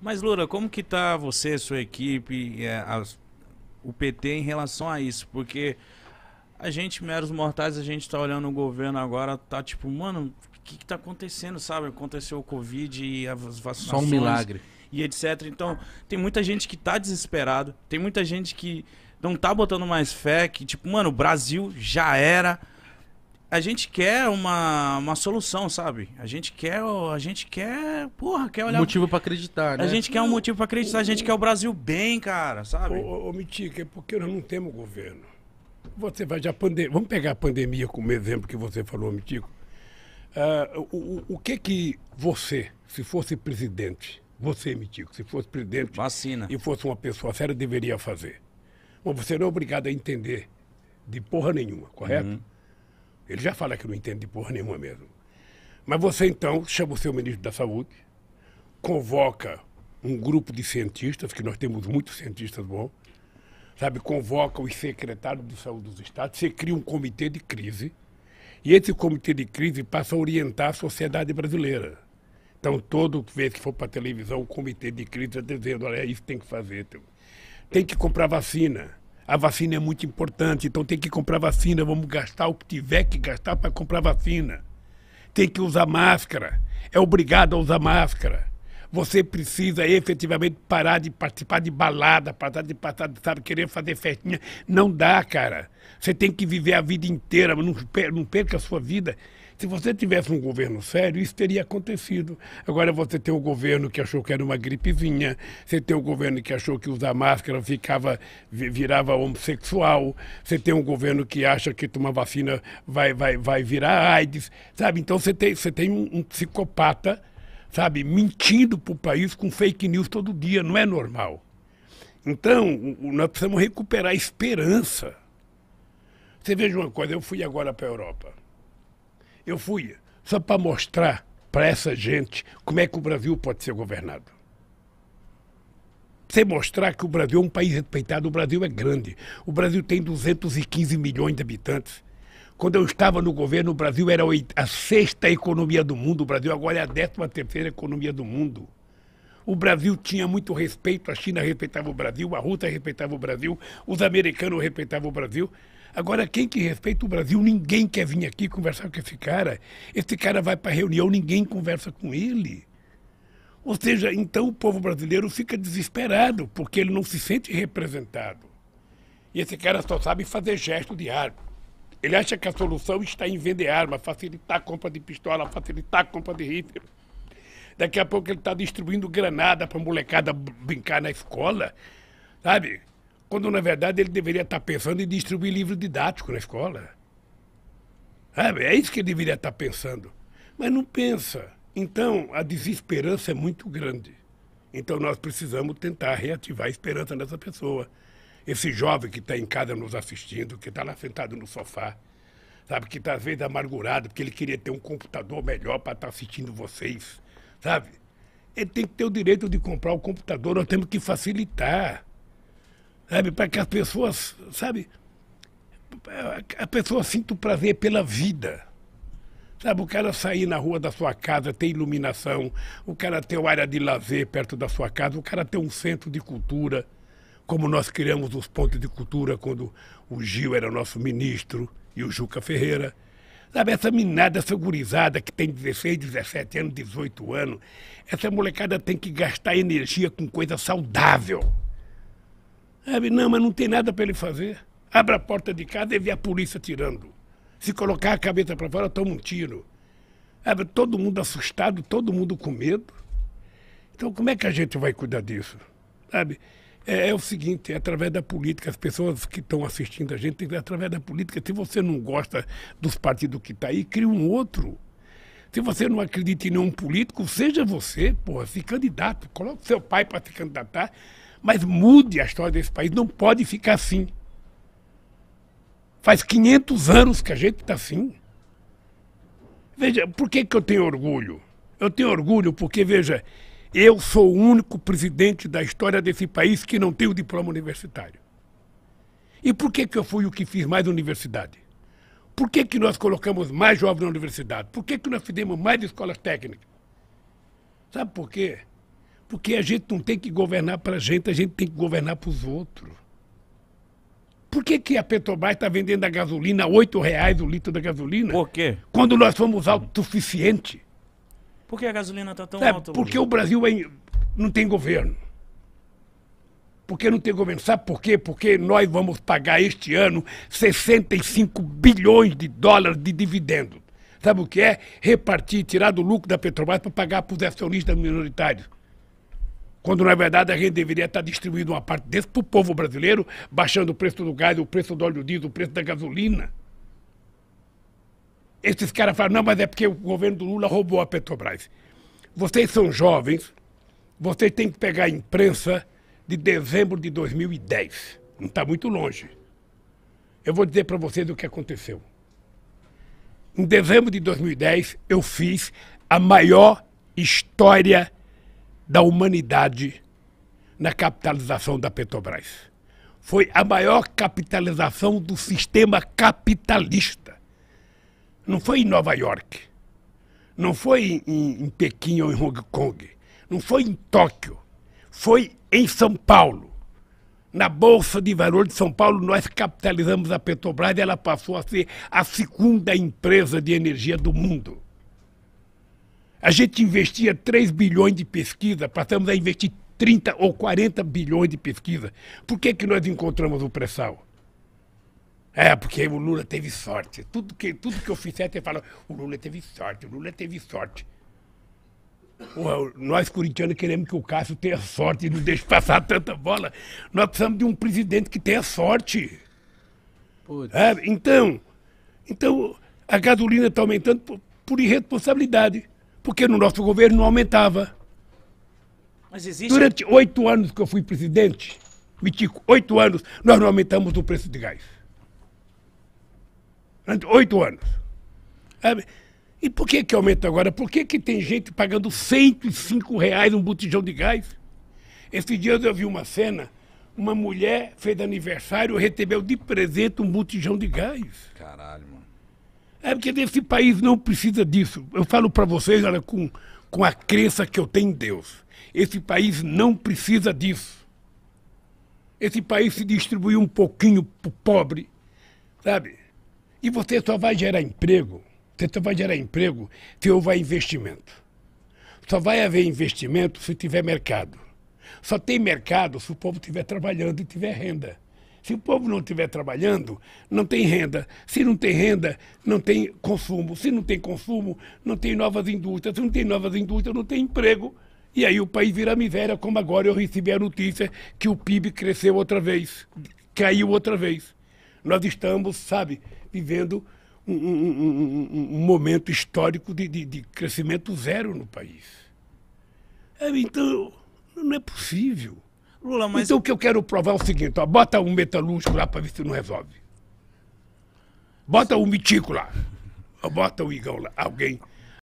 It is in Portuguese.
Mas, Lura, como que tá você, sua equipe, eh, as, o PT em relação a isso? Porque a gente, meros mortais, a gente tá olhando o governo agora, tá tipo, mano, o que, que tá acontecendo, sabe? Aconteceu o Covid e as vacinações. Só um milagre. E etc. Então, tem muita gente que tá desesperado, tem muita gente que não tá botando mais fé, que tipo, mano, o Brasil já era a gente quer uma, uma solução, sabe? A gente quer, a gente quer, porra, quer olhar... Um motivo para acreditar, né? A gente quer um motivo para acreditar, a gente quer o Brasil bem, cara, sabe? Ô, ô, Mitica, é porque nós não temos governo. Você vai já... Pande... Vamos pegar a pandemia como exemplo que você falou, Mitico. Uh, ah, o, o, o que que você, se fosse presidente, você, Mitico, se fosse presidente... Vacina. E fosse uma pessoa séria, deveria fazer? Mas você não é obrigado a entender de porra nenhuma, correto? Uhum. Ele já fala que não entende de porra nenhuma mesmo. Mas você então chama o seu ministro da Saúde, convoca um grupo de cientistas, que nós temos muitos cientistas bons, sabe, convoca os secretários de saúde dos estados, você cria um comitê de crise, e esse comitê de crise passa a orientar a sociedade brasileira. Então, todo vez que for para a televisão, o comitê de crise está dizendo, olha, isso tem que fazer. Tem que comprar vacina a vacina é muito importante, então tem que comprar vacina, vamos gastar o que tiver que gastar para comprar vacina. Tem que usar máscara, é obrigado a usar máscara. Você precisa efetivamente parar de participar de balada, parar de passar, sabe, querer fazer festinha. Não dá, cara. Você tem que viver a vida inteira, não perca a sua vida se você tivesse um governo sério, isso teria acontecido. Agora você tem o um governo que achou que era uma gripezinha, você tem o um governo que achou que usar máscara ficava, virava homossexual, você tem um governo que acha que tomar vacina vai, vai, vai virar AIDS, sabe? Então você tem, você tem um, um psicopata, sabe, mentindo para o país com fake news todo dia, não é normal. Então, nós precisamos recuperar a esperança. Você veja uma coisa, eu fui agora para a Europa. Eu fui só para mostrar para essa gente como é que o Brasil pode ser governado. Você mostrar que o Brasil é um país respeitado, o Brasil é grande. O Brasil tem 215 milhões de habitantes. Quando eu estava no governo, o Brasil era a sexta economia do mundo, o Brasil agora é a décima terceira economia do mundo. O Brasil tinha muito respeito, a China respeitava o Brasil, a Rússia respeitava o Brasil, os americanos respeitavam o Brasil. Agora, quem que respeita o Brasil, ninguém quer vir aqui conversar com esse cara. Esse cara vai para reunião, ninguém conversa com ele. Ou seja, então o povo brasileiro fica desesperado, porque ele não se sente representado. E esse cara só sabe fazer gesto de arma. Ele acha que a solução está em vender arma, facilitar a compra de pistola, facilitar a compra de rifle. Daqui a pouco ele está distribuindo granada para molecada brincar na escola, sabe? quando na verdade ele deveria estar pensando em distribuir livro didático na escola. É, é isso que ele deveria estar pensando. Mas não pensa. Então, a desesperança é muito grande. Então, nós precisamos tentar reativar a esperança nessa pessoa. Esse jovem que está em casa nos assistindo, que está lá sentado no sofá, sabe, que está às vezes amargurado, porque ele queria ter um computador melhor para estar tá assistindo vocês, sabe? Ele tem que ter o direito de comprar o computador, nós temos que facilitar sabe? Para que as pessoas, sabe? A pessoa sinta o prazer pela vida. Sabe, o cara sair na rua da sua casa, ter iluminação, o cara ter uma área de lazer perto da sua casa, o cara ter um centro de cultura, como nós criamos os pontos de cultura quando o Gil era nosso ministro e o Juca Ferreira. Sabe, essa minada, essa gurizada que tem 16, 17 anos, 18 anos, essa molecada tem que gastar energia com coisa saudável. Sabe, não, mas não tem nada para ele fazer. Abre a porta de casa e vê a polícia tirando. Se colocar a cabeça para fora, toma um tiro. Sabe, todo mundo assustado, todo mundo com medo. Então, como é que a gente vai cuidar disso? Sabe? É, é, o seguinte, é através da política, as pessoas que estão assistindo a gente, é através da política, se você não gosta dos partidos que está aí, cria um outro. Se você não acredita em nenhum político, seja você, porra, se candidato. Coloque seu pai para se candidatar. Mas mude a história desse país, não pode ficar assim. Faz 500 anos que a gente está assim. Veja, por que, que eu tenho orgulho? Eu tenho orgulho porque, veja, eu sou o único presidente da história desse país que não tem o diploma universitário. E por que, que eu fui o que fiz mais universidade? Por que, que nós colocamos mais jovens na universidade? Por que, que nós fizemos mais escolas técnicas? Sabe por quê? Porque a gente não tem que governar para a gente, a gente tem que governar para os outros. Por que, que a Petrobras está vendendo a gasolina a R$ 8,00 o litro da gasolina? Por quê? Quando nós somos autossuficientes. Por que a gasolina está tão alto é, alta? Porque hoje? o Brasil é, não tem governo. Porque não tem governo. Sabe por quê? Porque nós vamos pagar este ano 65 bilhões de dólares de dividendos. Sabe o que é? Repartir, tirar do lucro da Petrobras para pagar para os acionistas minoritários. Quando, na verdade, a gente deveria estar distribuindo uma parte desse para o povo brasileiro, baixando o preço do gás, o preço do óleo diesel, o preço da gasolina. Esses caras falam, não, mas é porque o governo do Lula roubou a Petrobras. Vocês são jovens, vocês têm que pegar a imprensa de dezembro de 2010. Não está muito longe. Eu vou dizer para vocês o que aconteceu. Em dezembro de 2010, eu fiz a maior história da humanidade na capitalização da Petrobras. Foi a maior capitalização do sistema capitalista. Não foi em Nova York, não foi em, em Pequim ou em Hong Kong, não foi em Tóquio, foi em São Paulo. Na Bolsa de Valores de São Paulo, nós capitalizamos a Petrobras e ela passou a ser a segunda empresa de energia do mundo. A gente investia 3 bilhões de pesquisa, passamos a investir 30 ou 40 bilhões de pesquisa. Por que, que nós encontramos o pré-sal? É, porque o Lula teve sorte. Tudo que, tudo que eu fizer, você fala, o Lula teve sorte, o Lula teve sorte. nós, corintianos, queremos que o Cássio tenha sorte e não deixe passar tanta bola. Nós precisamos de um presidente que tenha sorte. É, então, então, a gasolina está aumentando por, por irresponsabilidade porque no nosso governo não aumentava. Existe... Durante oito anos que eu fui presidente, Mitico, oito anos, nós não aumentamos o preço de gás. Durante oito anos. E por que, que aumenta agora? Por que, que tem gente pagando 105 reais um botijão de gás? Esses dias eu vi uma cena, uma mulher fez aniversário e recebeu de presente um botijão de gás. Caralho, mano. É porque esse país não precisa disso. Eu falo para vocês, olha, com, com a crença que eu tenho em Deus. Esse país não precisa disso. Esse país se distribuiu um pouquinho pro pobre, sabe? E você só vai gerar emprego, você só vai gerar emprego se houver investimento. Só vai haver investimento se tiver mercado. Só tem mercado se o povo estiver trabalhando e tiver renda. Se o povo não estiver trabalhando, não tem renda. Se não tem renda, não tem consumo. Se não tem consumo, não tem novas indústrias. Se não tem novas indústrias, não tem emprego. E aí o país vira miséria, como agora eu recebi a notícia que o PIB cresceu outra vez, caiu outra vez. Nós estamos, sabe, vivendo um, um, um, um momento histórico de, de, de crescimento zero no país. É, então, não é possível. Lula, mas... Então o que eu quero provar é o seguinte, ó, bota um metalúrgico lá para ver se não resolve. Bota um mitico lá. Bota o Igão lá. Alguém